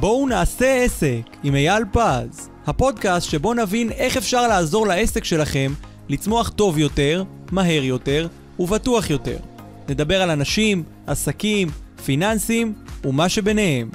בואו נעשה עסק עם אייל פז, הפודקאסט שבו נבין איך אפשר לעזור לעסק שלכם לצמוח טוב יותר, מהר יותר ובטוח יותר. נדבר על אנשים, עסקים, פיננסים ומה שביניהם.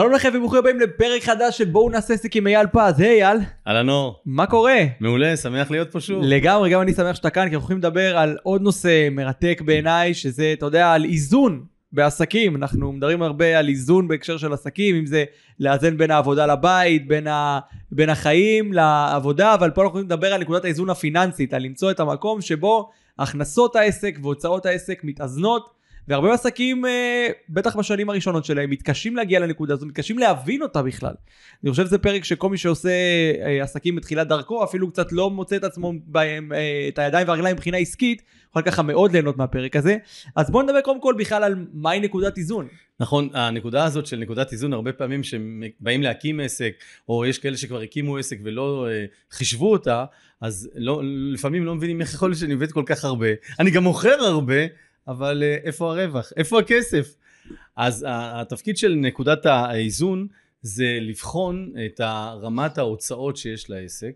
שלום לכם וברוכים הבאים לפרק חדש של בואו נעשה עסק עם אייל פז. היי אייל. אהלן אור. מה קורה? מעולה, שמח להיות פה שוב. לגמרי, גם אני שמח שאתה כאן, כי אנחנו הולכים לדבר על עוד נושא מרתק בעיניי, שזה, אתה יודע, על איזון בעסקים. אנחנו מדברים הרבה על איזון בהקשר של עסקים, אם זה לאזן בין העבודה לבית, בין, ה... בין החיים לעבודה, אבל פה אנחנו הולכים לדבר על נקודת האיזון הפיננסית, על למצוא את המקום שבו הכנסות העסק והוצאות העסק מתאזנות. והרבה עסקים, אה, בטח בשנים הראשונות שלהם, מתקשים להגיע לנקודה הזו, מתקשים להבין אותה בכלל. אני חושב שזה פרק שכל מי שעושה אה, עסקים בתחילת דרכו, אפילו קצת לא מוצא את עצמו, בהם, אה, את הידיים והרגליים מבחינה עסקית, יכול ככה מאוד ליהנות מהפרק הזה. אז בואו נדבר קודם כל בכלל על מהי נקודת איזון. נכון, הנקודה הזאת של נקודת איזון, הרבה פעמים שבאים להקים עסק, או יש כאלה שכבר הקימו עסק ולא אה, חישבו אותה, אז לא, לפעמים לא מבינים איך יכול להיות שאני עובד כל כך הרבה, אני גם מוכר הרבה, אבל אה, איפה הרווח? איפה הכסף? אז התפקיד של נקודת האיזון זה לבחון את רמת ההוצאות שיש לעסק,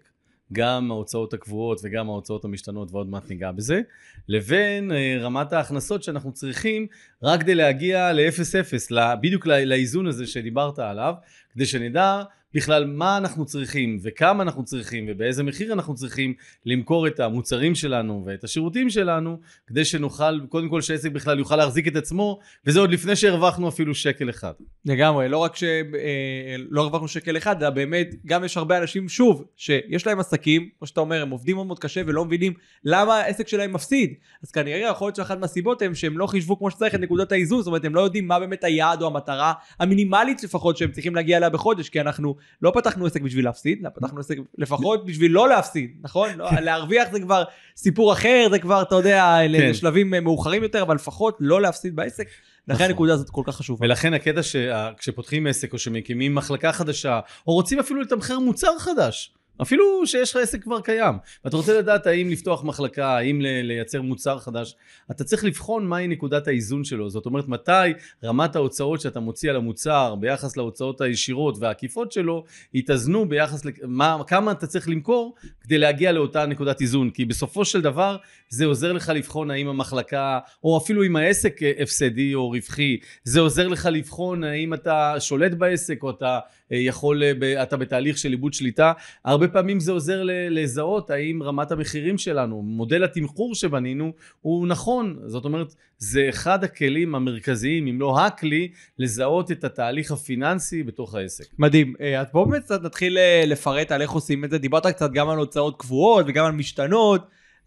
גם ההוצאות הקבועות וגם ההוצאות המשתנות ועוד מעט ניגע בזה, לבין אה, רמת ההכנסות שאנחנו צריכים רק כדי להגיע ל-0-0, בדיוק לאיזון הזה שדיברת עליו, כדי שנדע בכלל מה אנחנו צריכים וכמה אנחנו צריכים ובאיזה מחיר אנחנו צריכים למכור את המוצרים שלנו ואת השירותים שלנו כדי שנוכל קודם כל שהעסק בכלל יוכל להחזיק את עצמו וזה עוד לפני שהרווחנו אפילו שקל אחד. לגמרי לא רק שלא אה, אה, הרווחנו שקל אחד אלא באמת גם יש הרבה אנשים שוב שיש להם עסקים כמו שאתה אומר הם עובדים מאוד מאוד קשה ולא מבינים למה העסק שלהם מפסיד אז כנראה יכול להיות שאחת מהסיבות הן שהם לא חישבו כמו שצריך נקודת האיזון, זאת אומרת הם לא יודעים מה באמת היעד או המטרה המינימלית לפחות שהם צריכים להגיע אליה בחודש, כי אנחנו לא פתחנו עסק בשביל להפסיד, לא פתחנו עסק לפחות בשביל לא להפסיד, נכון? לא, להרוויח זה כבר סיפור אחר, זה כבר, אתה יודע, כן. לשלבים מאוחרים יותר, אבל לפחות לא להפסיד בעסק. לכן נכון. הנקודה הזאת כל כך חשובה. ולכן הקטע שכשפותחים עסק או שמקימים מחלקה חדשה, או רוצים אפילו לתמחר מוצר חדש, אפילו שיש לך עסק כבר קיים, ואתה רוצה לדעת האם לפתוח מחלקה, האם לייצר מוצר חדש, אתה צריך לבחון מהי נקודת האיזון שלו. זאת אומרת, מתי רמת ההוצאות שאתה מוציא על המוצר ביחס להוצאות הישירות והעקיפות שלו, יתאזנו ביחס לכמה אתה צריך למכור כדי להגיע לאותה נקודת איזון. כי בסופו של דבר, זה עוזר לך לבחון האם המחלקה, או אפילו אם העסק הפסדי או רווחי, זה עוזר לך לבחון האם אתה שולט בעסק או אתה אה, יכול, אה, אתה בתהליך של איבוד שליטה. הרבה פעמים זה עוזר לזהות האם רמת המחירים שלנו, מודל התמחור שבנינו, הוא נכון. זאת אומרת, זה אחד הכלים המרכזיים, אם לא הכלי, לזהות את התהליך הפיננסי בתוך העסק. מדהים. אה, אז בואו באמת נתחיל לפרט על איך עושים את זה. דיברת קצת גם על הוצאות קבועות וגם על משתנות.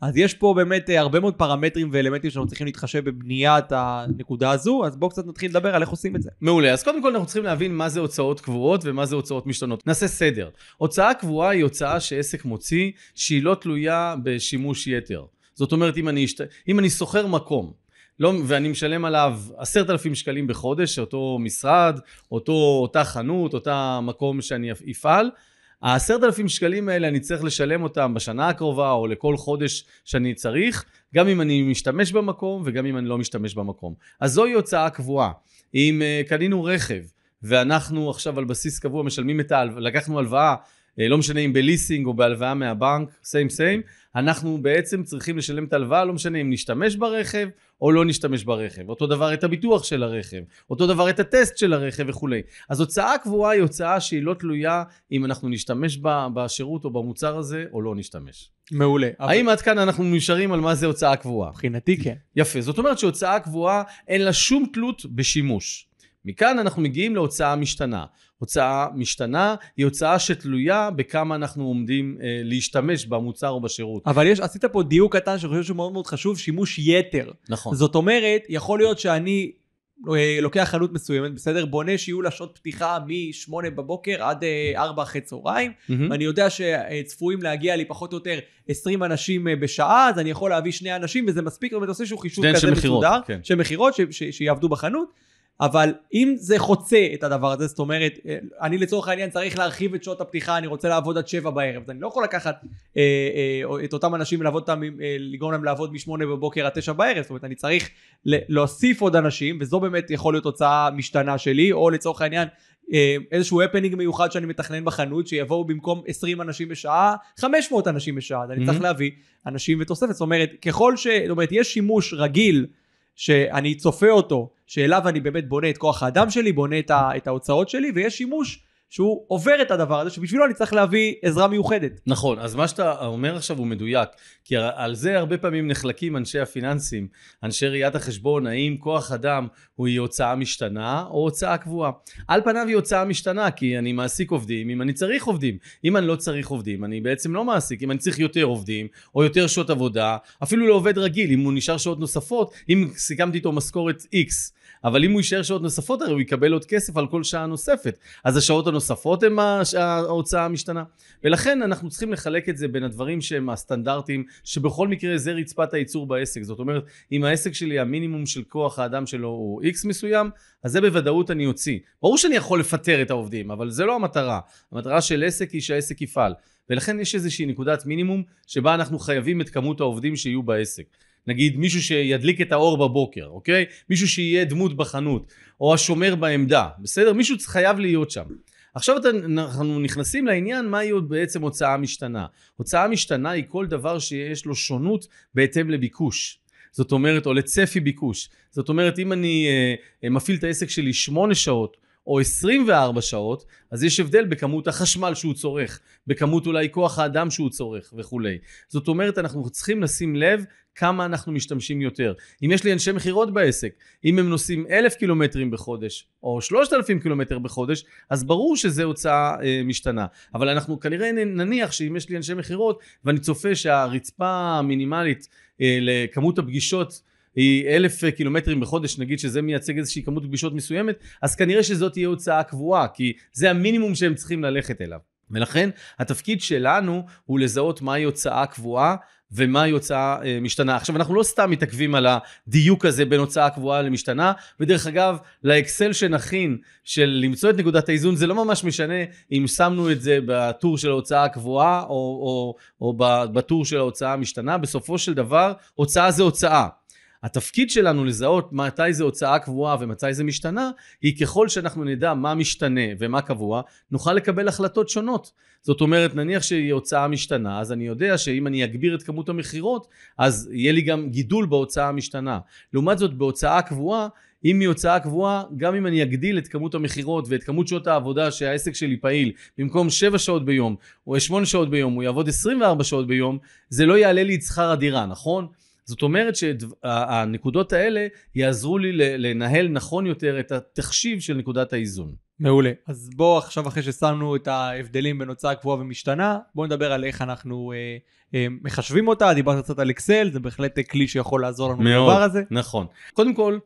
אז יש פה באמת אה, הרבה מאוד פרמטרים ואלמנטים שאנחנו צריכים להתחשב בבניית הנקודה הזו, אז בואו קצת נתחיל לדבר על איך עושים את זה. מעולה, אז קודם כל אנחנו צריכים להבין מה זה הוצאות קבועות ומה זה הוצאות משתנות. נעשה סדר. הוצאה קבועה היא הוצאה שעסק מוציא, שהיא לא תלויה בשימוש יתר. זאת אומרת, אם אני, אם אני שוכר מקום, לא, ואני משלם עליו עשרת אלפים שקלים בחודש, אותו משרד, אותו, אותה חנות, אותה מקום שאני אפעל, העשרת אלפים שקלים האלה אני צריך לשלם אותם בשנה הקרובה או לכל חודש שאני צריך, גם אם אני משתמש במקום וגם אם אני לא משתמש במקום. אז זוהי הוצאה קבועה. אם אה, קנינו רכב ואנחנו עכשיו על בסיס קבוע משלמים את ה... לקחנו הלוואה אה, לא משנה אם בליסינג או בהלוואה מהבנק, סיים סיים, אנחנו בעצם צריכים לשלם את ההלוואה, לא משנה אם נשתמש ברכב או לא נשתמש ברכב. אותו דבר את הביטוח של הרכב, אותו דבר את הטסט של הרכב וכולי. אז הוצאה קבועה היא הוצאה שהיא לא תלויה אם אנחנו נשתמש בה, בשירות או במוצר הזה או לא נשתמש. מעולה. האם עד כאן אנחנו נשארים על מה זה הוצאה קבועה? מבחינתי כן. יפה, זאת אומרת שהוצאה קבועה אין לה שום תלות בשימוש. מכאן אנחנו מגיעים להוצאה משתנה. הוצאה משתנה היא הוצאה שתלויה בכמה אנחנו עומדים אה, להשתמש במוצר או בשירות. אבל יש, עשית פה דיוק קטן שאני חושב שהוא מאוד מאוד חשוב, שימוש יתר. נכון. זאת אומרת, יכול להיות שאני אה, לוקח חנות מסוימת, בסדר? בונה שיהיו לה שעות פתיחה מ-8 בבוקר עד 4 אה, אחרי צהריים, mm-hmm. ואני יודע שצפויים להגיע לי פחות או יותר 20 אנשים אה, בשעה, אז אני יכול להביא שני אנשים וזה מספיק, זאת אומרת, עושה איזשהו חישוב כזה מסודר, כן. של מכירות, ש- ש- שיעבדו בחנות. אבל אם זה חוצה את הדבר הזה, זאת אומרת, אה, אני לצורך העניין צריך להרחיב את שעות הפתיחה, אני רוצה לעבוד עד שבע בערב, אז אני לא יכול לקחת אה, אה, את אותם אנשים ולעבוד אותם, אה, לגרום להם לעבוד משמונה בבוקר עד תשע בערב, זאת אומרת, אני צריך להוסיף עוד אנשים, וזו באמת יכול להיות הוצאה משתנה שלי, או לצורך העניין, אה, איזשהו הפנינג מיוחד שאני מתכנן בחנות שיבואו במקום 20 אנשים בשעה 500 אנשים בשעה אז אני mm-hmm. צריך להביא אנשים ותוספת זאת אומרת ככל ש... זאת אומרת יש שימוש רגיל שאני צופה אותו שאליו אני באמת בונה את כוח האדם שלי, בונה את, ה, את ההוצאות שלי, ויש שימוש שהוא עובר את הדבר הזה, שבשבילו אני צריך להביא עזרה מיוחדת. נכון, אז מה שאתה אומר עכשיו הוא מדויק, כי על זה הרבה פעמים נחלקים אנשי הפיננסים, אנשי ראיית החשבון, האם כוח אדם הוא הוצאה משתנה או הוצאה קבועה. על פניו היא הוצאה משתנה, כי אני מעסיק עובדים אם אני צריך עובדים. אם אני לא צריך עובדים, אני בעצם לא מעסיק. אם אני צריך יותר עובדים, או יותר שעות עבודה, אפילו לעובד רגיל, אם הוא נשאר שעות נוספות, אם סיכמתי איתו משכורת איקס. אבל אם הוא יישאר שעות נוספות הרי הוא יקבל עוד כסף על כל שעה נוספת אז השעות הנוספות הן ההוצאה המשתנה ולכן אנחנו צריכים לחלק את זה בין הדברים שהם הסטנדרטיים שבכל מקרה זה רצפת הייצור בעסק זאת אומרת אם העסק שלי המינימום של כוח האדם שלו הוא איקס מסוים אז זה בוודאות אני אוציא ברור שאני יכול לפטר את העובדים אבל זה לא המטרה המטרה של עסק היא שהעסק יפעל ולכן יש איזושהי נקודת מינימום שבה אנחנו חייבים את כמות העובדים שיהיו בעסק נגיד מישהו שידליק את האור בבוקר, אוקיי? מישהו שיהיה דמות בחנות, או השומר בעמדה, בסדר? מישהו חייב להיות שם. עכשיו אנחנו נכנסים לעניין מהי עוד בעצם הוצאה משתנה. הוצאה משתנה היא כל דבר שיש לו שונות בהתאם לביקוש. זאת אומרת, או לצפי ביקוש. זאת אומרת, אם אני אה, אה מפעיל את העסק שלי שמונה שעות, או 24 שעות, אז יש הבדל בכמות החשמל שהוא צורך, בכמות אולי כוח האדם שהוא צורך וכולי. זאת אומרת, אנחנו צריכים לשים לב כמה אנחנו משתמשים יותר. אם יש לי אנשי מכירות בעסק, אם הם נוסעים אלף קילומטרים בחודש, או שלושת אלפים קילומטר בחודש, אז ברור שזו הוצאה אה, משתנה. אבל אנחנו כנראה נניח שאם יש לי אנשי מכירות, ואני צופה שהרצפה המינימלית אה, לכמות הפגישות היא אלף אה, קילומטרים בחודש, נגיד שזה מייצג איזושהי כמות פגישות מסוימת, אז כנראה שזאת תהיה הוצאה קבועה, כי זה המינימום שהם צריכים ללכת אליו. ולכן התפקיד שלנו הוא לזהות מהי הוצאה קבועה ומה היא הוצאה אה, משתנה. עכשיו, אנחנו לא סתם מתעכבים על הדיוק הזה בין הוצאה קבועה למשתנה, ודרך אגב, לאקסל שנכין של למצוא את נקודת האיזון, זה לא ממש משנה אם שמנו את זה בטור של ההוצאה הקבועה או, או, או בטור של ההוצאה המשתנה, בסופו של דבר, הוצאה זה הוצאה. התפקיד שלנו לזהות מתי זה הוצאה קבועה ומתי זה משתנה, היא ככל שאנחנו נדע מה משתנה ומה קבוע, נוכל לקבל החלטות שונות. זאת אומרת, נניח שהיא הוצאה משתנה, אז אני יודע שאם אני אגביר את כמות המכירות, אז יהיה לי גם גידול בהוצאה המשתנה. לעומת זאת, בהוצאה קבועה, אם היא הוצאה קבועה, גם אם אני אגדיל את כמות המכירות ואת כמות שעות העבודה שהעסק שלי פעיל, במקום 7 שעות ביום או 8 שעות ביום, הוא יעבוד 24 שעות ביום, זה לא יעלה לי את שכר הדירה, נכון? זאת אומרת שהנקודות האלה יעזרו לי לנהל נכון יותר את התחשיב של נקודת האיזון. מעולה. אז בוא עכשיו אחרי ששמנו את ההבדלים בין הוצאה קבועה ומשתנה, בוא נדבר על איך אנחנו אה, אה, מחשבים אותה, דיברת קצת על אקסל, זה בהחלט כלי שיכול לעזור לנו מאוד, בדבר הזה. נכון. קודם כל,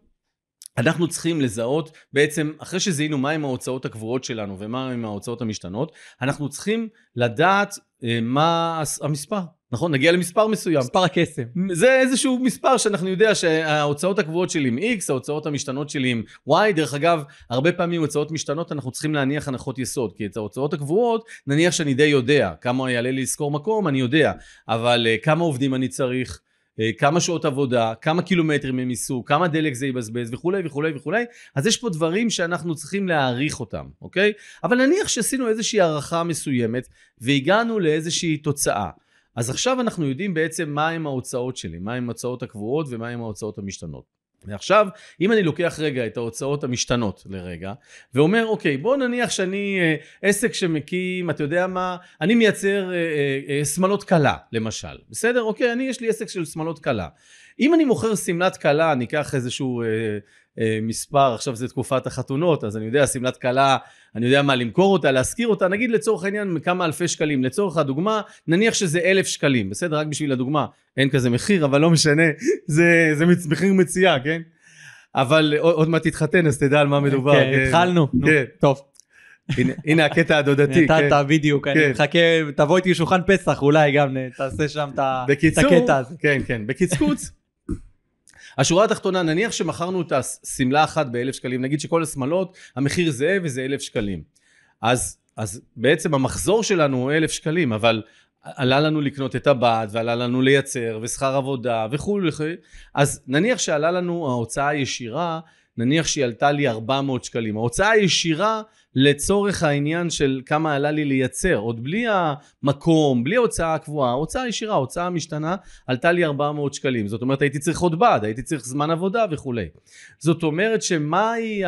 אנחנו צריכים לזהות, בעצם אחרי שזיהינו מהם ההוצאות הקבועות שלנו ומהם ההוצאות המשתנות, אנחנו צריכים לדעת אה, מה המספר. נכון? נגיע למספר מסוים. מספר הקסם. זה איזשהו מספר שאנחנו יודע שההוצאות הקבועות שלי עם X, ההוצאות המשתנות שלי עם Y. דרך אגב, הרבה פעמים הוצאות משתנות אנחנו צריכים להניח הנחות יסוד, כי את ההוצאות הקבועות נניח שאני די יודע. כמה יעלה לי לשכור מקום, אני יודע. אבל uh, כמה עובדים אני צריך, uh, כמה שעות עבודה, כמה קילומטרים הם ייסעו, כמה דלק זה יבזבז וכולי וכולי וכולי. אז יש פה דברים שאנחנו צריכים להעריך אותם, אוקיי? אבל נניח שעשינו איזושהי הערכה מסוימת והגענו לאיזושהי תוצאה. אז עכשיו אנחנו יודעים בעצם מהם ההוצאות שלי, מהם ההוצאות הקבועות ומהם ההוצאות המשתנות. ועכשיו, אם אני לוקח רגע את ההוצאות המשתנות לרגע, ואומר, אוקיי, בוא נניח שאני אה, עסק שמקים, אתה יודע מה, אני מייצר שמלות אה, אה, אה קלה, למשל. בסדר? אוקיי, אני, יש לי עסק של שמלות קלה. אם אני מוכר שמלת קלה, ניקח איזשהו אה, אה, מספר, עכשיו זה תקופת החתונות, אז אני יודע, שמלת כלה, אני יודע מה, למכור אותה, להשכיר אותה, נגיד לצורך העניין כמה אלפי שקלים. לצורך הדוגמה, נניח שזה אלף שקלים, בסדר? רק בשביל הדוגמה, אין כזה מחיר, אבל לא משנה, זה, זה מחיר מציאה, כן? אבל עוד מעט תתחתן, אז תדע על מה מדובר. כן, כן. התחלנו, כן. טוב. הנה, הנה הקטע הדודתי. נתת כן. בדיוק, כן. אני מחכה, תבוא איתי לשולחן פסח אולי גם, תעשה שם את הקטע הזה. כן, כן. בקיצקוץ, השורה התחתונה, נניח שמכרנו את השמלה אחת באלף שקלים, נגיד שכל השמלות, המחיר זהה וזה אלף שקלים. אז, אז בעצם המחזור שלנו הוא אלף שקלים, אבל עלה לנו לקנות את הבת, ועלה לנו לייצר, ושכר עבודה, וכולי. וכולי. אז נניח שעלה לנו ההוצאה הישירה, נניח שהיא עלתה לי 400 שקלים. ההוצאה הישירה לצורך העניין של כמה עלה לי לייצר, עוד בלי המקום, בלי ההוצאה קבועה, הוצאה ישירה, הוצאה משתנה, עלתה לי 400 שקלים. זאת אומרת, הייתי צריך עוד בד, הייתי צריך זמן עבודה וכולי. זאת אומרת שמהי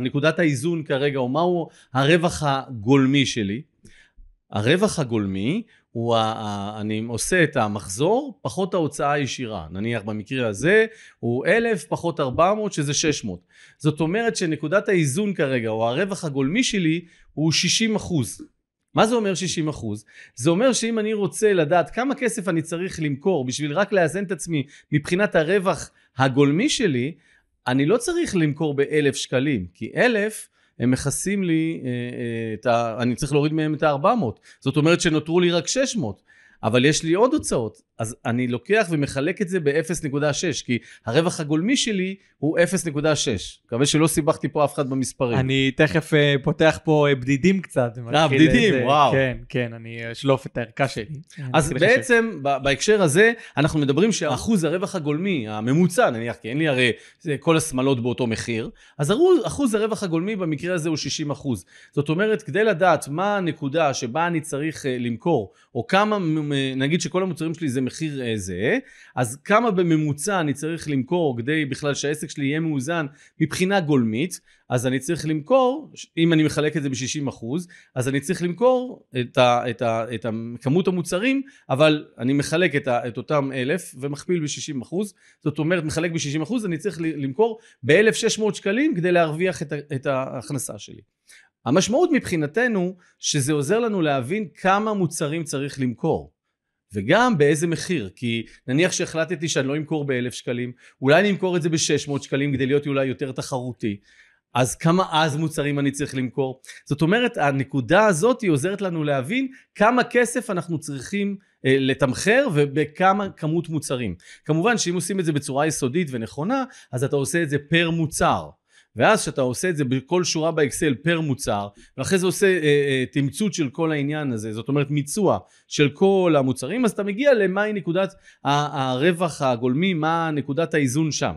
נקודת האיזון כרגע, או מהו הרווח הגולמי שלי? הרווח הגולמי הוא ה, אני עושה את המחזור פחות ההוצאה הישירה. נניח במקרה הזה הוא 1,000 פחות 400 שזה 600. זאת אומרת שנקודת האיזון כרגע או הרווח הגולמי שלי הוא 60 אחוז. מה זה אומר 60 אחוז? זה אומר שאם אני רוצה לדעת כמה כסף אני צריך למכור בשביל רק לאזן את עצמי מבחינת הרווח הגולמי שלי, אני לא צריך למכור באלף שקלים, כי אלף הם מכסים לי אה, אה, את ה... אני צריך להוריד מהם את ה-400. זאת אומרת שנותרו לי רק 600. אבל יש לי עוד הוצאות. אז אני לוקח ומחלק את זה ב-0.6, כי הרווח הגולמי שלי הוא 0.6. מקווה שלא סיבכתי פה אף אחד במספרים. אני תכף uh, פותח פה אה, בדידים קצת. אה, בדידים, איזה, וואו. כן, כן, אני אשלוף את הערכה שלי. אוקיי. אז בעצם, ב- בהקשר הזה, אנחנו מדברים שאחוז הרווח הגולמי, הממוצע נניח, כי אין לי הרי כל השמלות באותו מחיר, אז אחוז, אחוז הרווח הגולמי במקרה הזה הוא 60 אחוז. זאת אומרת, כדי לדעת מה הנקודה שבה אני צריך uh, למכור, או כמה אה, נגיד שכל המוצרים שלי זה מחיר אה, זה, אז כמה בממוצע אני צריך למכור כדי בכלל שהעסק שלי יהיה מאוזן מבחינה גולמית, אז אני צריך למכור, אם אני מחלק את זה ב-60 אחוז, אז אני צריך למכור את, ה, את, ה, את, ה, את כמות המוצרים, אבל אני מחלק את, ה, את אותם אלף ומכפיל ב-60 אחוז, זאת אומרת מחלק ב-60 אחוז, אני צריך למכור ב-1,600 שקלים כדי להרוויח את, ה, את ההכנסה שלי. המשמעות מבחינתנו שזה עוזר לנו להבין כמה מוצרים צריך למכור. וגם באיזה מחיר, כי נניח שהחלטתי שאני לא אמכור באלף שקלים, אולי אני אמכור את זה בשש מאות שקלים כדי להיות אולי יותר תחרותי, אז כמה אז מוצרים אני צריך למכור? זאת אומרת, הנקודה הזאת היא עוזרת לנו להבין כמה כסף אנחנו צריכים אה, לתמחר ובכמה כמות מוצרים. כמובן שאם עושים את זה בצורה יסודית ונכונה, אז אתה עושה את זה פר מוצר. ואז כשאתה עושה את זה בכל שורה באקסל פר מוצר, ואחרי זה עושה אה, אה, תמצות של כל העניין הזה, זאת אומרת מיצוע של כל המוצרים, אז אתה מגיע למהי נקודת הרווח הגולמי, מה נקודת האיזון שם.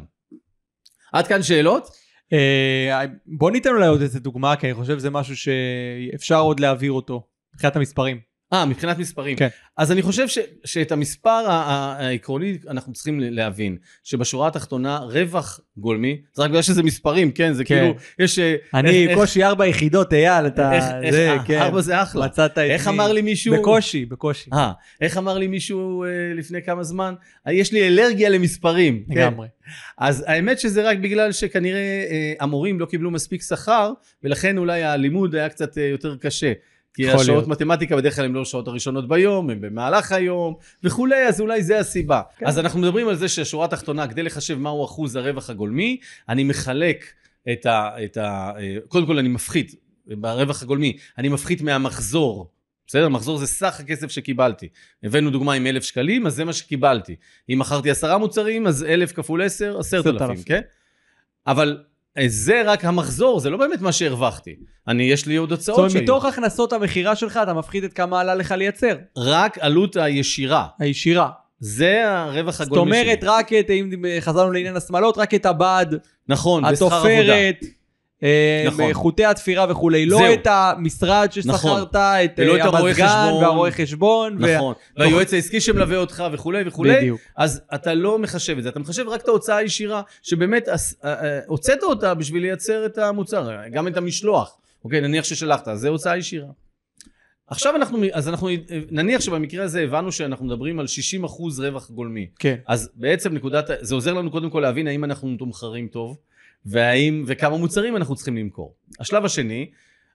עד כאן שאלות? אה, בוא ניתן אולי עוד איזה דוגמה, כי אני חושב שזה משהו שאפשר עוד להעביר אותו מבחינת המספרים. אה, מבחינת מספרים. כן. אז אני חושב ש, שאת המספר העקרוני אנחנו צריכים להבין, שבשורה התחתונה רווח גולמי, זה רק בגלל שזה מספרים, כן? זה כן. כאילו, יש... אה, אני איך, קושי ארבע יחידות, אייל, אתה... איך, זה, איך, אה, כן. ארבע זה אחלה. מצאת את... איך אמר לי מישהו... בקושי, בקושי. אה, איך אמר לי מישהו אה, לפני כמה זמן? אה, יש לי אלרגיה למספרים. כן? לגמרי. כן. אז האמת שזה רק בגלל שכנראה אה, המורים לא קיבלו מספיק שכר, ולכן אולי הלימוד היה קצת אה, יותר קשה. כי השעות להיות. מתמטיקה בדרך כלל הן לא השעות הראשונות ביום, הן במהלך היום וכולי, אז אולי זה הסיבה. כן. אז אנחנו מדברים על זה שהשורה התחתונה, כדי לחשב מהו אחוז הרווח הגולמי, אני מחלק את ה... את ה אה, קודם כל אני מפחית, ברווח הגולמי, אני מפחית מהמחזור. בסדר? מחזור זה סך הכסף שקיבלתי. הבאנו דוגמה עם אלף שקלים, אז זה מה שקיבלתי. אם מכרתי עשרה מוצרים, אז אלף כפול עשר, עשרת אלפים, כן? אבל זה רק המחזור, זה לא באמת מה שהרווחתי. אני, יש לי עוד הוצאות שלי. זאת אומרת, מתוך הכנסות המכירה שלך, אתה מפחית את כמה עלה לך לייצר. רק עלות הישירה. הישירה. זה הרווח הגולמי שלי. זאת אומרת, רק את, אם חזרנו לעניין השמאלות, רק את הבד, נכון, בשכר עבודה. התופרת, אה, נכון. חוטי התפירה וכולי, לא זהו. לא את המשרד ששכרת, נכון. את ולא אה, המזגן והרואה חשבון. נכון, וה... לא. והיועץ העסקי שמלווה אותך וכולי וכולי. בדיוק. אז אתה לא מחשב את זה, אתה מחשב רק את ההוצאה הישירה, שבאמת אה, הוצאת אותה בשביל לייצר את המוצר, גם את המשלוח. אוקיי, נניח ששלחת, זה הוצאה ישירה. עכשיו אנחנו, אז אנחנו, נניח שבמקרה הזה הבנו שאנחנו מדברים על 60% אחוז רווח גולמי. כן. אז בעצם נקודת, זה עוזר לנו קודם כל להבין האם אנחנו מתומחרים טוב. והאם וכמה מוצרים אנחנו צריכים למכור. השלב השני,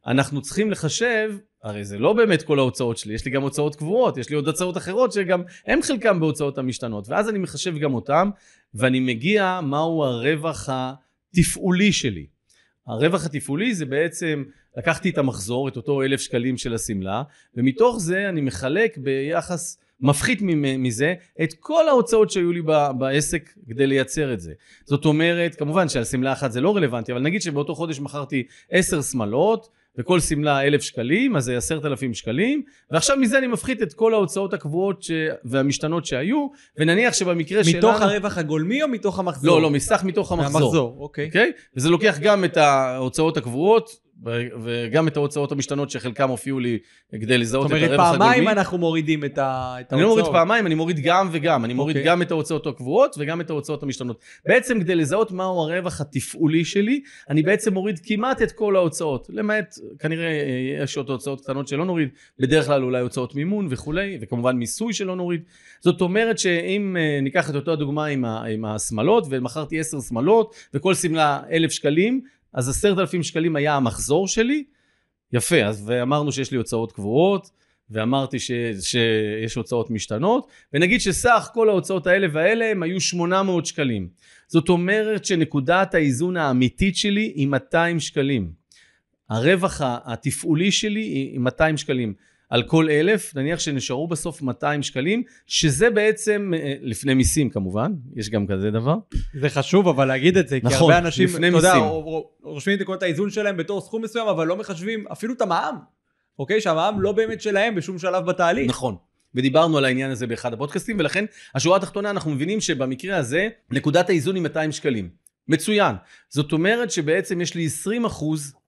אנחנו צריכים לחשב, הרי זה לא באמת כל ההוצאות שלי, יש לי גם הוצאות קבועות, יש לי עוד הוצאות אחרות שגם הם חלקם בהוצאות המשתנות, ואז אני מחשב גם אותם, ואני מגיע מהו הרווח התפעולי שלי. הרווח התפעולי זה בעצם לקחתי את המחזור, את אותו אלף שקלים של השמלה, ומתוך זה אני מחלק ביחס מפחית מזה את כל ההוצאות שהיו לי בעסק כדי לייצר את זה. זאת אומרת, כמובן שעל שמלה אחת זה לא רלוונטי, אבל נגיד שבאותו חודש מכרתי עשר שמלות, וכל שמלה אלף שקלים, אז זה עשרת אלפים שקלים, ועכשיו מזה אני מפחית את כל ההוצאות הקבועות ש... והמשתנות שהיו, ונניח שבמקרה מתוך שלנו... מתוך הרווח הגולמי או מתוך המחזור? לא, לא, מסך מתוך המחזור. המחזור, אוקיי. אוקיי? וזה לוקח גם את ההוצאות הקבועות, וגם את ההוצאות המשתנות שחלקם הופיעו לי כדי לזהות את הרווח הגולמי. זאת אומרת, פעמיים אנחנו מורידים את ההוצאות. אני לא מוריד פעמיים, אני מוריד גם וגם. אני מוריד okay. אוקיי. גם את ההוצאות הקבועות וגם את ההוצאות המשתנות. בעצם כדי לזהות מהו הרווח התפעולי שלי, אני בעצם מוריד כמעט את כל ההוצאות. למעט, כנראה יש עוד הוצאות קטנות שלא נוריד, בדרך כלל אולי הוצאות מימון וכולי, וכמובן מיסוי שלא נוריד. זאת אומרת שאם אה, ניקח את אותה דוגמה עם השמלות, ומכרתי עשר שמלות, וכל שמלה אלף שקלים, אז עשרת אלפים שקלים היה המחזור שלי, יפה, אז ואמרנו שיש לי הוצאות קבועות, ואמרתי ש, שיש הוצאות משתנות, ונגיד שסך כל ההוצאות האלה והאלה הם היו 800 שקלים. זאת אומרת שנקודת האיזון האמיתית שלי היא 200 שקלים. הרווח התפעולי שלי היא 200 שקלים. על כל אלף, נניח שנשארו בסוף 200 שקלים, שזה בעצם, אה, לפני מיסים כמובן, יש גם כזה דבר. זה חשוב אבל להגיד את זה, נכון, כי הרבה אנשים, לפני אתה מיסים. יודע, רושמים את נקודת האיזון שלהם בתור סכום מסוים, אבל לא מחשבים אפילו את המע"מ, אוקיי? שהמע"מ לא באמת שלהם בשום שלב בתהליך. נכון. ודיברנו על העניין הזה באחד הפודקאסטים, ולכן השורה התחתונה אנחנו מבינים שבמקרה הזה נקודת האיזון היא 200 שקלים. מצוין. זאת אומרת שבעצם יש לי 20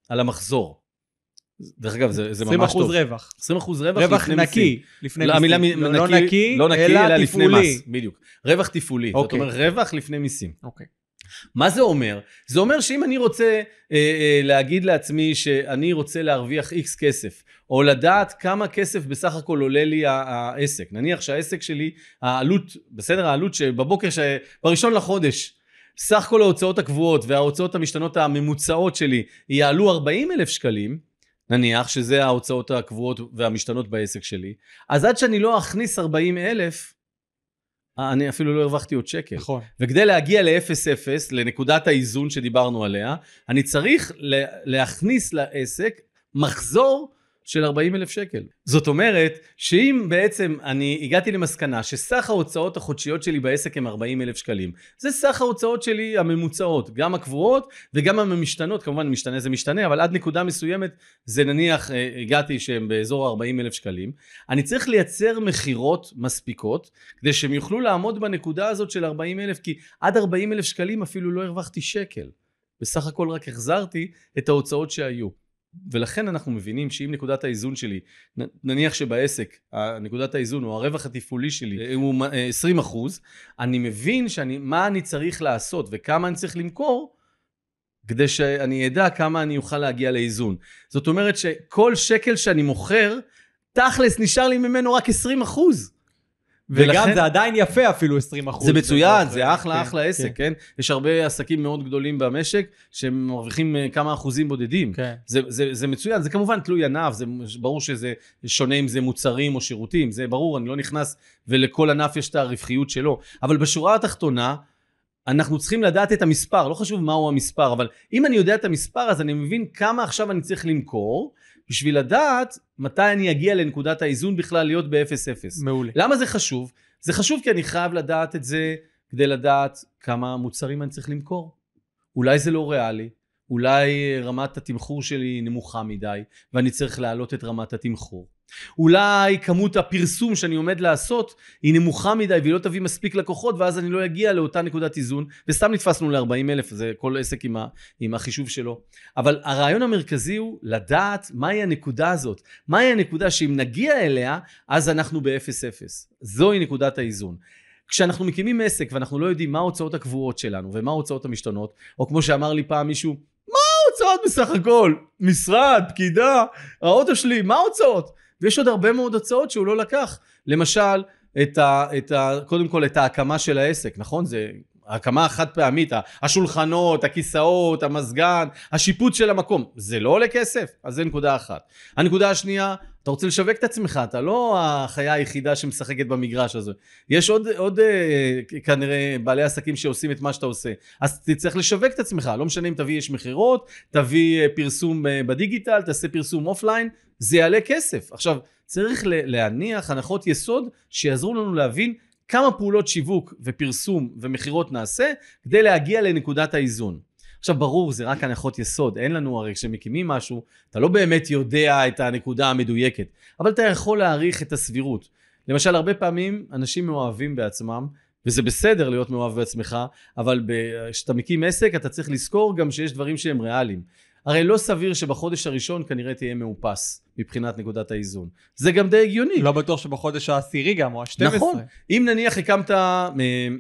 על המחזור. דרך אגב, זה, זה ממש טוב. 20% רווח. 20% רווח, רווח לפני נקי, מיסים. לפני לא, מיסים. המילה לא, לא נקי, נקי, לא נקי, אלא, אלא לפני מס. בדיוק. רווח תפעולי. אוקיי. זאת אומרת, רווח לפני מיסים. אוקיי. מה זה אומר? זה אומר שאם אני רוצה אה, אה, להגיד לעצמי שאני רוצה להרוויח איקס כסף, או לדעת כמה כסף בסך הכל עולה לי העסק, נניח שהעסק שלי, העלות, בסדר? העלות שבבוקר, ש... בראשון לחודש, סך כל ההוצאות הקבועות וההוצאות המשתנות הממוצעות שלי יעלו 40 אלף שקלים, נניח שזה ההוצאות הקבועות והמשתנות בעסק שלי, אז עד שאני לא אכניס 40 אלף, אה, אני אפילו לא הרווחתי עוד שקל. נכון. וכדי להגיע ל-0.0, לנקודת האיזון שדיברנו עליה, אני צריך להכניס לעסק מחזור של 40 אלף שקל. זאת אומרת, שאם בעצם אני הגעתי למסקנה שסך ההוצאות החודשיות שלי בעסק הם 40 אלף שקלים, זה סך ההוצאות שלי הממוצעות, גם הקבועות וגם המשתנות, כמובן משתנה זה משתנה, אבל עד נקודה מסוימת זה נניח אה, הגעתי שהם באזור 40 אלף שקלים, אני צריך לייצר מכירות מספיקות כדי שהם יוכלו לעמוד בנקודה הזאת של 40 אלף, כי עד 40 אלף שקלים אפילו לא הרווחתי שקל. בסך הכל רק החזרתי את ההוצאות שהיו. ולכן אנחנו מבינים שאם נקודת האיזון שלי, נניח שבעסק נקודת האיזון או הרווח התפעולי שלי אה, הוא 20 אה, אחוז, אני מבין שאני, מה אני צריך לעשות וכמה אני צריך למכור כדי שאני אדע כמה אני אוכל להגיע לאיזון. זאת אומרת שכל שקל שאני מוכר, תכלס נשאר לי ממנו רק 20 אחוז. ולכן... וגם זה עדיין יפה אפילו 20 אחוז. זה מצוין, לא זה, זה אחלה כן, אחלה כן. עסק, כן. כן? יש הרבה עסקים מאוד גדולים במשק שמרוויחים אה, כמה אחוזים בודדים. כן. זה, זה, זה מצוין, זה כמובן תלוי ענף, זה ברור שזה שונה אם זה מוצרים או שירותים, זה ברור, אני לא נכנס, ולכל ענף יש את הרווחיות שלו. אבל בשורה התחתונה, אנחנו צריכים לדעת את המספר, לא חשוב מהו המספר, אבל אם אני יודע את המספר אז אני מבין כמה עכשיו אני צריך למכור בשביל לדעת מתי אני אגיע לנקודת האיזון בכלל להיות ב-0-0. מעולה. למה זה חשוב? זה חשוב כי אני חייב לדעת את זה כדי לדעת כמה מוצרים אני צריך למכור. אולי זה לא ריאלי, אולי רמת התמחור שלי נמוכה מדי ואני צריך להעלות את רמת התמחור. אולי כמות הפרסום שאני עומד לעשות היא נמוכה מדי והיא לא תביא מספיק לקוחות ואז אני לא אגיע לאותה נקודת איזון וסתם נתפסנו ל-40 אלף זה כל עסק עם, ה, עם החישוב שלו אבל הרעיון המרכזי הוא לדעת מהי הנקודה הזאת מהי הנקודה שאם נגיע אליה אז אנחנו ב-0-0 זוהי נקודת האיזון כשאנחנו מקימים עסק ואנחנו לא יודעים מה ההוצאות הקבועות שלנו ומה ההוצאות המשתנות או כמו שאמר לי פעם מישהו מה ההוצאות בסך הכל? משרד, פקידה, האוטו שלי, מה ההוצאות? ויש עוד הרבה מאוד הוצאות שהוא לא לקח. למשל, את ה, את ה, קודם כל את ההקמה של העסק, נכון? זה הקמה חד פעמית, השולחנות, הכיסאות, המזגן, השיפוץ של המקום, זה לא עולה כסף? אז זה נקודה אחת. הנקודה השנייה, אתה רוצה לשווק את עצמך, אתה לא החיה היחידה שמשחקת במגרש הזה. יש עוד, עוד אה, כנראה בעלי עסקים שעושים את מה שאתה עושה. אז תצטרך לשווק את עצמך, לא משנה אם תביא איש מכירות, תביא אה, פרסום אה, בדיגיטל, תעשה פרסום אופליין, זה יעלה כסף. עכשיו, צריך להניח הנחות יסוד שיעזרו לנו להבין כמה פעולות שיווק ופרסום ומכירות נעשה כדי להגיע לנקודת האיזון. עכשיו ברור, זה רק הנחות יסוד, אין לנו הרי כשמקימים משהו, אתה לא באמת יודע את הנקודה המדויקת, אבל אתה יכול להעריך את הסבירות. למשל, הרבה פעמים אנשים מאוהבים בעצמם, וזה בסדר להיות מאוהב בעצמך, אבל כשאתה מקים עסק אתה צריך לזכור גם שיש דברים שהם ריאליים. הרי לא סביר שבחודש הראשון כנראה תהיה מאופס מבחינת נקודת האיזון. זה גם די הגיוני. לא בטוח שבחודש העשירי גם, או ה-12. נכון. אם נניח הקמת אה,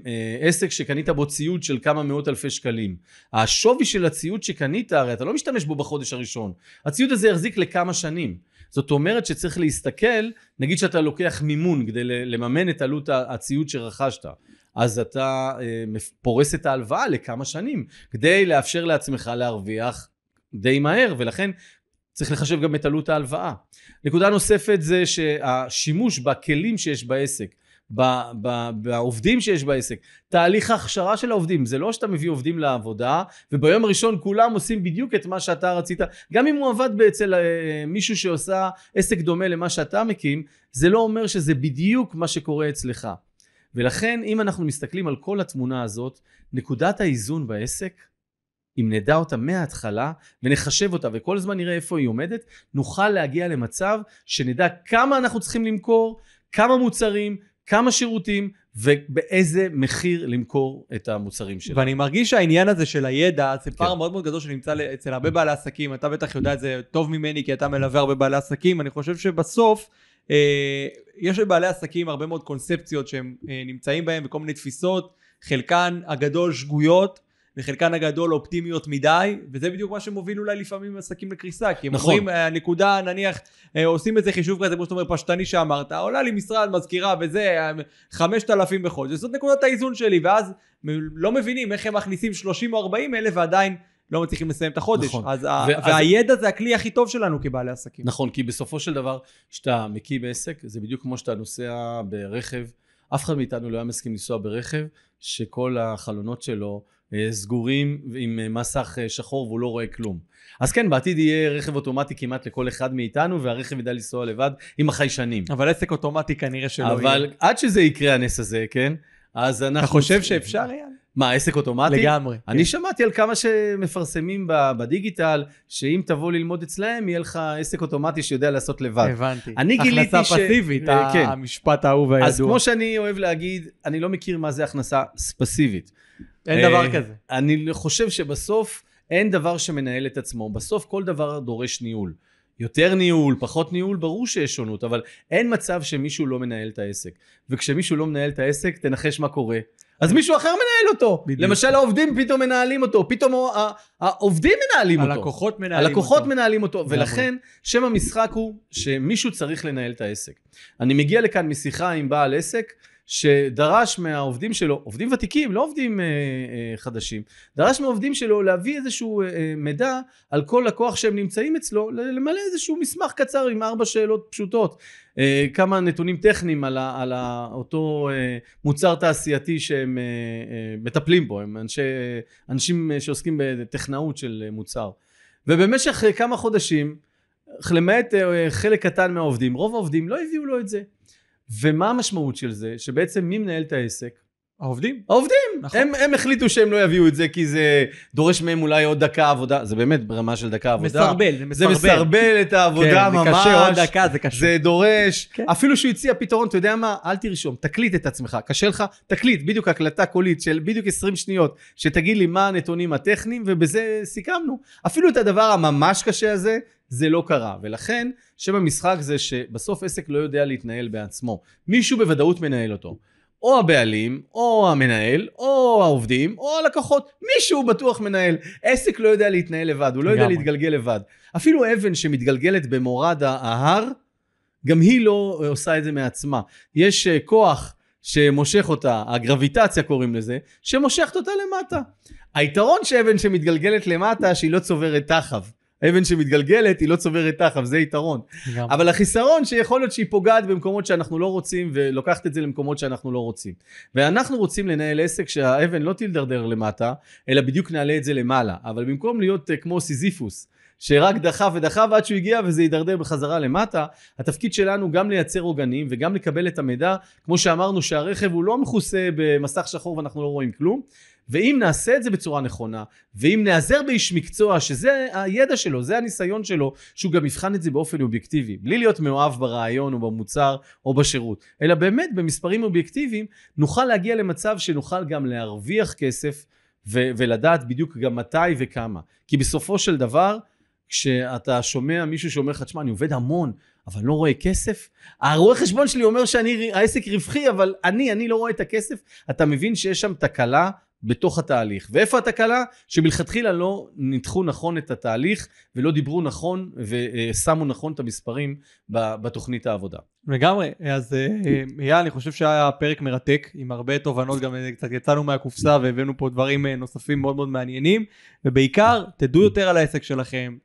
אה, עסק שקנית בו ציוד של כמה מאות אלפי שקלים, השווי של הציוד שקנית, הרי אתה לא משתמש בו בחודש הראשון. הציוד הזה יחזיק לכמה שנים. זאת אומרת שצריך להסתכל, נגיד שאתה לוקח מימון כדי לממן את עלות הציוד שרכשת, אז אתה אה, פורס את ההלוואה לכמה שנים, כדי לאפשר לעצמך להרוויח די מהר ולכן צריך לחשב גם את עלות ההלוואה. נקודה נוספת זה שהשימוש בכלים שיש בעסק ב, ב, בעובדים שיש בעסק, תהליך ההכשרה של העובדים, זה לא שאתה מביא עובדים לעבודה וביום הראשון כולם עושים בדיוק את מה שאתה רצית, גם אם הוא עבד אצל אה, מישהו שעושה עסק דומה למה שאתה מקים, זה לא אומר שזה בדיוק מה שקורה אצלך. ולכן אם אנחנו מסתכלים על כל התמונה הזאת, נקודת האיזון בעסק אם נדע אותה מההתחלה ונחשב אותה וכל זמן נראה איפה היא עומדת, נוכל להגיע למצב שנדע כמה אנחנו צריכים למכור, כמה מוצרים, כמה שירותים ובאיזה מחיר למכור את המוצרים שלנו. ואני מרגיש שהעניין הזה של הידע זה פער כן. מאוד מאוד גדול שנמצא אצל הרבה בעלי עסקים, אתה בטח יודע את זה טוב ממני כי אתה מלווה הרבה בעלי עסקים, אני חושב שבסוף אה, יש לבעלי עסקים הרבה מאוד קונספציות שהם אה, נמצאים בהם וכל מיני תפיסות, חלקן הגדול שגויות וחלקן הגדול אופטימיות מדי, וזה בדיוק מה שמוביל אולי לפעמים עסקים לקריסה, כי הם נכון. אומרים, אה, הנקודה נניח, אה, עושים איזה חישוב כזה, כמו שאתה אומר, פשטני שאמרת, עולה לי משרד, מזכירה וזה, 5,000 אה, בחודש, זאת נקודת האיזון שלי, ואז לא מבינים איך הם מכניסים 30 או 40 אלף ועדיין לא מצליחים לסיים את החודש. נכון. אז ואז... והידע זה הכלי הכי טוב שלנו כבעלי עסקים. נכון, כי בסופו של דבר, כשאתה מקים עסק, זה בדיוק כמו שאתה נוסע ברכב, אף אחד מאיתנו לא היה מסכים לנסוע ברכב, שכל החלונות שלו אה, סגורים עם אה, מסך אה, שחור והוא לא רואה כלום. אז כן, בעתיד יהיה רכב אוטומטי כמעט לכל אחד מאיתנו, והרכב ידע לנסוע לבד עם החיישנים. אבל עסק אוטומטי כנראה שלא אבל יהיה. אבל עד שזה יקרה הנס הזה, כן? אז אנחנו... אתה חושב שאפשר, אייל? מה, עסק אוטומטי? לגמרי. אני כן. שמעתי על כמה שמפרסמים בדיגיטל, שאם תבוא ללמוד אצלהם, יהיה לך עסק אוטומטי שיודע לעשות לבד. הבנתי. אני גיליתי ש... הכנסה פסיבית, אה, כן. המשפט האהוב והידוע. אז כמו שאני אוהב להגיד, אני לא מכיר מה זה הכנסה פסיבית. אין דבר אה, כזה. אני חושב שבסוף אין דבר שמנהל את עצמו. בסוף כל דבר דורש ניהול. יותר ניהול, פחות ניהול, ברור שיש שונות, אבל אין מצב שמישהו לא מנהל את העסק. וכשמישהו לא מנהל את העסק, תנחש מה קורה. אז אה. מישהו אחר מנהל אותו. בדיוק. למשל העובדים פתאום מנהלים אותו, פתאום העובדים מנהלים אותו. הלקוחות מנהלים הלקוחות אותו. מנהלים אותו, ולכן שם המשחק הוא שמישהו צריך לנהל את העסק. אני מגיע לכאן משיחה עם בעל עסק, שדרש מהעובדים שלו, עובדים ותיקים, לא עובדים אה, אה, חדשים, דרש מהעובדים שלו להביא איזשהו אה, אה מידע על כל לקוח שהם נמצאים אצלו, למלא איזשהו מסמך קצר עם ארבע שאלות פשוטות. אה, כמה נתונים טכניים על, ה, על ה, אותו אה, מוצר תעשייתי שהם אה, אה, מטפלים בו, הם אנשי, אה, אנשים אה, שעוסקים בטכנאות של אה, מוצר. ובמשך כמה חודשים, למעט חלק קטן מהעובדים, רוב העובדים לא הביאו לו את זה. ומה המשמעות של זה? שבעצם מי מנהל את העסק? העובדים. העובדים. נכון. הם, הם החליטו שהם לא יביאו את זה כי זה דורש מהם אולי עוד דקה עבודה, זה באמת ברמה של דקה עבודה. מסרבל, זה מסרבל. זה מסרבל את העבודה כן, ממש. כן, זה קשה עוד דקה, זה קשה. זה דורש. כן. אפילו שהוא הציע פתרון, אתה יודע מה? אל תרשום, תקליט את עצמך. קשה לך? תקליט, בדיוק הקלטה קולית של בדיוק 20 שניות, שתגיד לי מה הנתונים הטכניים, ובזה סיכמנו. אפילו את הדבר הממש קשה הזה, זה לא קרה. ולכן, שם המשחק זה שבסוף עסק לא יודע להתנהל בעצמו. מישהו בוודאות מנהל אותו. או הבעלים, או המנהל, או העובדים, או הלקוחות. מישהו בטוח מנהל. עסק לא יודע להתנהל לבד, הוא לא יודע גמרי. להתגלגל לבד. אפילו אבן שמתגלגלת במורד ההר, גם היא לא אה, עושה את זה מעצמה. יש אה, כוח שמושך אותה, הגרביטציה קוראים לזה, שמושכת אותה למטה. היתרון שאבן שמתגלגלת למטה, שהיא לא צוברת תחב. אבן שמתגלגלת היא לא צוברת תחף, זה יתרון. גם. אבל החיסרון שיכול להיות שהיא פוגעת במקומות שאנחנו לא רוצים ולוקחת את זה למקומות שאנחנו לא רוצים. ואנחנו רוצים לנהל עסק שהאבן לא תידרדר למטה, אלא בדיוק נעלה את זה למעלה. אבל במקום להיות אה, כמו סיזיפוס, שרק דחף ודחף עד שהוא הגיע וזה יידרדר בחזרה למטה. התפקיד שלנו גם לייצר עוגנים וגם לקבל את המידע. כמו שאמרנו שהרכב הוא לא מכוסה במסך שחור ואנחנו לא רואים כלום. ואם נעשה את זה בצורה נכונה, ואם נעזר באיש מקצוע, שזה הידע שלו, זה הניסיון שלו, שהוא גם יבחן את זה באופן אובייקטיבי, בלי להיות מאוהב ברעיון או במוצר או בשירות, אלא באמת במספרים אובייקטיביים, נוכל להגיע למצב שנוכל גם להרוויח כסף ו- ולדעת בדיוק גם מתי וכמה. כי בסופו של דבר, כשאתה שומע מישהו שאומר לך, תשמע, אני עובד המון, אבל לא רואה כסף? הרואה חשבון שלי אומר שהעסק רווחי, אבל אני, אני לא רואה את הכסף. אתה מבין שיש שם תקלה בתוך התהליך. ואיפה התקלה? שמלכתחילה לא ניתחו נכון את התהליך ולא דיברו נכון ושמו נכון את המספרים בתוכנית העבודה. לגמרי, אז אה, אייל, אני חושב שהיה פרק מרתק עם הרבה תובנות, גם אה, קצת יצאנו מהקופסה והבאנו פה דברים אה, נוספים מאוד מאוד מעניינים, ובעיקר, תדעו יותר על העסק שלכם,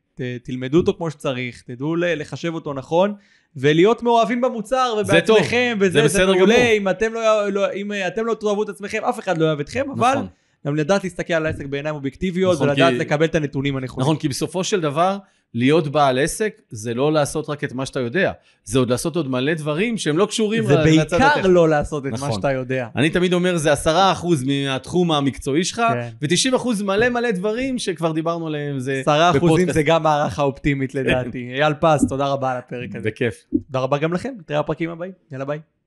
תלמדו אותו כמו שצריך, תדעו לחשב אותו נכון, ולהיות מאוהבים במוצר ובעצמכם, טוב, וזה בסדר גמור. אם אתם לא, לא, אם אה, אתם לא תאהבו את עצמכם, אף אחד לא יאהב אתכם, נכון. אבל... גם לדעת להסתכל על העסק בעיניים אובייקטיביות, נכון, ולדעת כי... לקבל את הנתונים הנכונים. נכון, כי בסופו של דבר, להיות בעל עסק זה לא לעשות רק את מה שאתה יודע, זה עוד לעשות עוד מלא דברים שהם לא קשורים לצד הטכני. זה בעיקר לא לעשות את נכון. מה שאתה יודע. אני תמיד אומר זה עשרה אחוז מהתחום המקצועי שלך, כן. ותשעים אחוז מלא מלא דברים שכבר דיברנו עליהם. עשרה אחוזים זה גם הערכה אופטימית לדעתי. אייל פז, תודה רבה על הפרק הזה. בכיף. תודה רבה גם לכם, נתראה בפרקים הבאים. יאללה ביי.